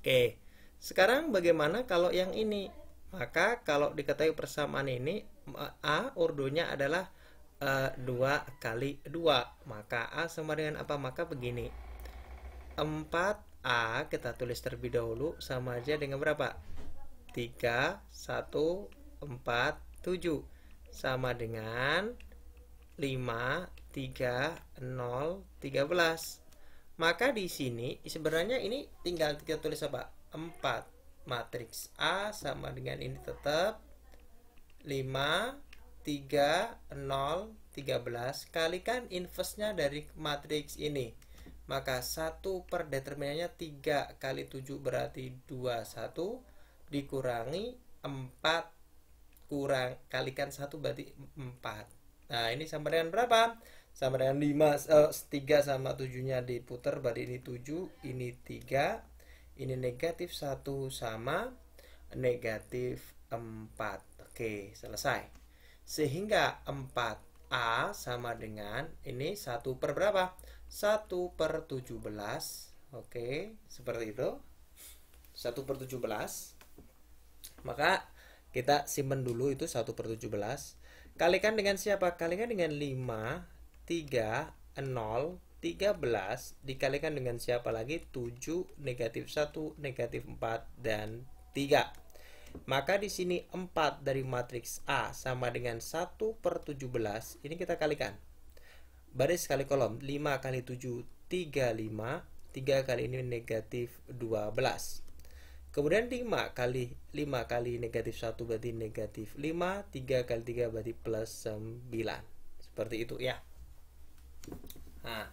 Oke, sekarang bagaimana kalau yang ini? Maka kalau diketahui persamaan ini, A urdunya adalah e, 2 kali 2. Maka A sama dengan apa? Maka begini. 4A kita tulis terlebih dahulu sama aja dengan berapa? 3, 1, 4, 7. Sama dengan 5, 3, 0, 13. Maka di sini sebenarnya ini tinggal kita tulis apa? 4. Matriks A sama dengan ini tetap 5 3 0 13 kalikan inversnya dari matriks ini. Maka 1 per determinannya 3 kali 7 berarti 21 dikurangi 4 kurang kalikan 1 berarti 4. Nah, ini sama dengan berapa? Sama dengan 5 uh, 3 sama 7-nya diputar berarti ini 7, ini 3, ini negatif 1 sama negatif 4. Oke, selesai. Sehingga 4A sama dengan ini 1 per berapa? 1 per 17. Oke, seperti itu. 1 per 17. Maka kita simpen dulu itu 1 per 17. Kalikan dengan siapa? Kalikan dengan 5, 3, 0, 13. Dikalikan dengan siapa lagi? 7, negatif 1, negatif 4, dan 3. Maka di sini 4 dari matriks A sama dengan 1 per 17. Ini kita kalikan. Baris kali kolom. 5 kali 7, 35. 3 kali ini negatif 12. Kemudian 5 kali 5 kali negatif 1 berarti negatif 5 3 kali 3 berarti plus 9 Seperti itu ya Nah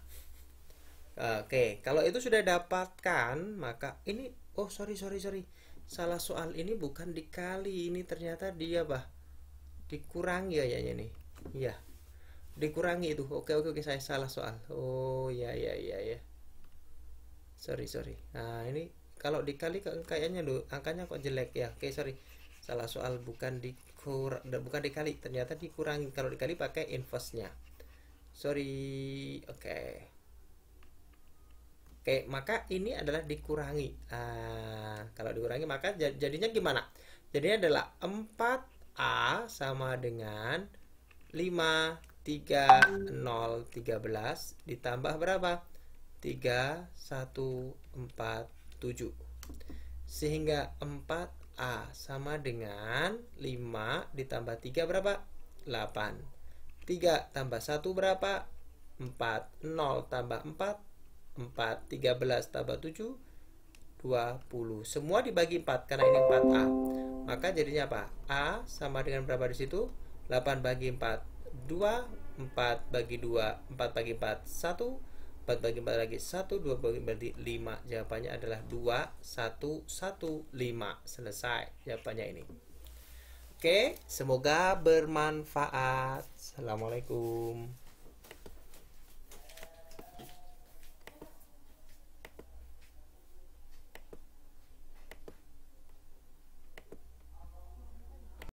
Oke okay. kalau itu sudah dapatkan Maka ini Oh sorry sorry sorry Salah soal ini bukan dikali Ini ternyata dia bah Dikurangi ya ya ini Iya Dikurangi itu Oke oke oke saya salah soal Oh ya ya ya ya Sorry sorry Nah ini kalau dikali kayaknya lo angkanya kok jelek ya oke okay, sorry salah soal bukan dikur bukan dikali ternyata dikurangi kalau dikali pakai inverse-nya sorry oke okay. oke okay, maka ini adalah dikurangi ah, kalau dikurangi maka jadinya gimana jadinya adalah 4A sama dengan 5 3, 0, 13 ditambah berapa? 3, 1, 4, 7. Sehingga 4A sama dengan 5 ditambah 3 berapa? 8. 3 tambah 1 berapa? 4. 0 tambah 4? 4. 13 tambah 7? 20. Semua dibagi 4 karena ini 4A. Maka jadinya apa? A sama dengan berapa di situ? 8 bagi 4 2, 4 bagi 2, 4 bagi 4 1, 4 bagi 4 lagi 1 2 bagi 4 lagi 5 jawabannya adalah 2 1 1 5 selesai jawabannya ini Oke, semoga bermanfaat. Assalamualaikum.